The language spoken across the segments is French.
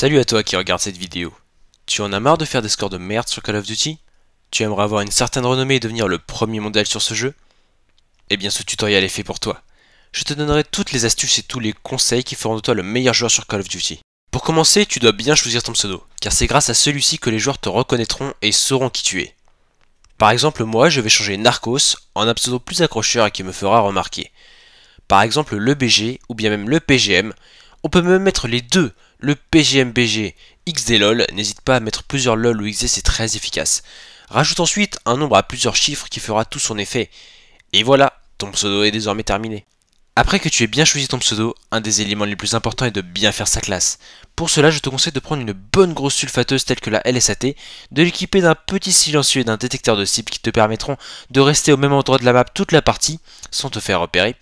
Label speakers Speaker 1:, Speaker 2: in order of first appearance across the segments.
Speaker 1: Salut à toi qui regarde cette vidéo. Tu en as marre de faire des scores de merde sur Call of Duty Tu aimerais avoir une certaine renommée et devenir le premier mondial sur ce jeu Eh bien ce tutoriel est fait pour toi. Je te donnerai toutes les astuces et tous les conseils qui feront de toi le meilleur joueur sur Call of Duty. Pour commencer, tu dois bien choisir ton pseudo, car c'est grâce à celui-ci que les joueurs te reconnaîtront et sauront qui tu es. Par exemple, moi, je vais changer Narcos en un pseudo plus accrocheur et qui me fera remarquer. Par exemple, le BG ou bien même le PGM. On peut même mettre les deux le PGMBG XDLOL, n'hésite pas à mettre plusieurs LOL ou XD, c'est très efficace. Rajoute ensuite un nombre à plusieurs chiffres qui fera tout son effet. Et voilà, ton pseudo est désormais terminé. Après que tu aies bien choisi ton pseudo, un des éléments les plus importants est de bien faire sa classe. Pour cela, je te conseille de prendre une bonne grosse sulfateuse telle que la LSAT, de l'équiper d'un petit silencieux et d'un détecteur de cible qui te permettront de rester au même endroit de la map toute la partie sans te faire repérer.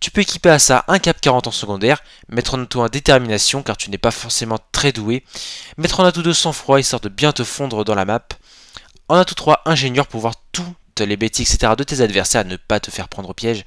Speaker 1: Tu peux équiper à ça un cap 40 en secondaire, mettre en atout un détermination car tu n'es pas forcément très doué, mettre en atout 2 sang-froid histoire de bien te fondre dans la map, en atout 3 ingénieur pour voir toutes les bêtises etc de tes adversaires à ne pas te faire prendre au piège,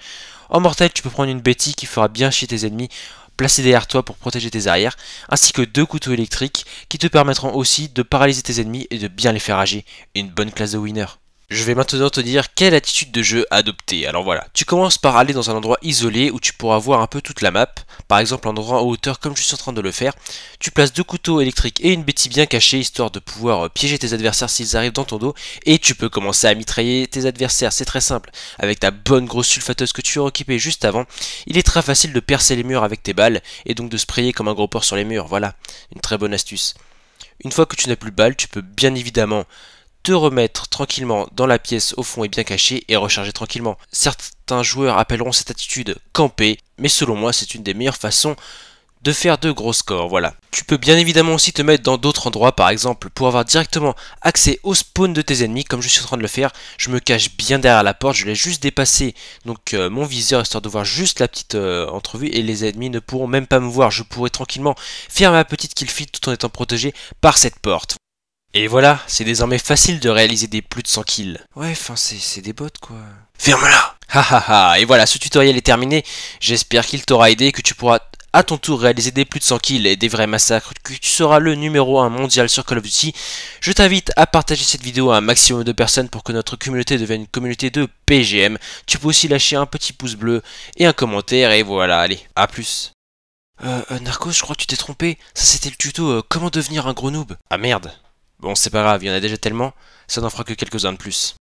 Speaker 1: en mortel tu peux prendre une bêtise qui fera bien chier tes ennemis placés derrière toi pour protéger tes arrières, ainsi que deux couteaux électriques qui te permettront aussi de paralyser tes ennemis et de bien les faire rager, une bonne classe de winner. Je vais maintenant te dire quelle attitude de jeu adopter. Alors voilà, tu commences par aller dans un endroit isolé où tu pourras voir un peu toute la map, par exemple un endroit en hauteur comme je suis en train de le faire. Tu places deux couteaux électriques et une bêtise bien cachée histoire de pouvoir euh, piéger tes adversaires s'ils arrivent dans ton dos et tu peux commencer à mitrailler tes adversaires, c'est très simple. Avec ta bonne grosse sulfateuse que tu as occupée juste avant, il est très facile de percer les murs avec tes balles et donc de sprayer comme un gros porc sur les murs, voilà, une très bonne astuce. Une fois que tu n'as plus de balles, tu peux bien évidemment remettre tranquillement dans la pièce au fond et bien caché et recharger tranquillement. Certains joueurs appelleront cette attitude camper, mais selon moi c'est une des meilleures façons de faire de gros scores, voilà. Tu peux bien évidemment aussi te mettre dans d'autres endroits, par exemple, pour avoir directement accès au spawn de tes ennemis, comme je suis en train de le faire. Je me cache bien derrière la porte, je l'ai juste dépassé donc euh, mon viseur, histoire de voir juste la petite euh, entrevue, et les ennemis ne pourront même pas me voir. Je pourrai tranquillement faire ma petite kill feed tout en étant protégé par cette porte. Et voilà, c'est désormais facile de réaliser des plus de 100 kills. Ouais, enfin, c'est des bottes, quoi. Ferme-la Ha ha ha, et voilà, ce tutoriel est terminé. J'espère qu'il t'aura aidé que tu pourras à ton tour réaliser des plus de 100 kills et des vrais massacres, que tu seras le numéro 1 mondial sur Call of Duty. Je t'invite à partager cette vidéo à un maximum de personnes pour que notre communauté devienne une communauté de PGM. Tu peux aussi lâcher un petit pouce bleu et un commentaire, et voilà, allez, à plus. Euh, euh Narcos, je crois que tu t'es trompé. Ça, c'était le tuto euh, Comment devenir un gros noob. Ah merde. Bon, c'est pas grave, il y en a déjà tellement, ça n'en fera que quelques-uns de plus.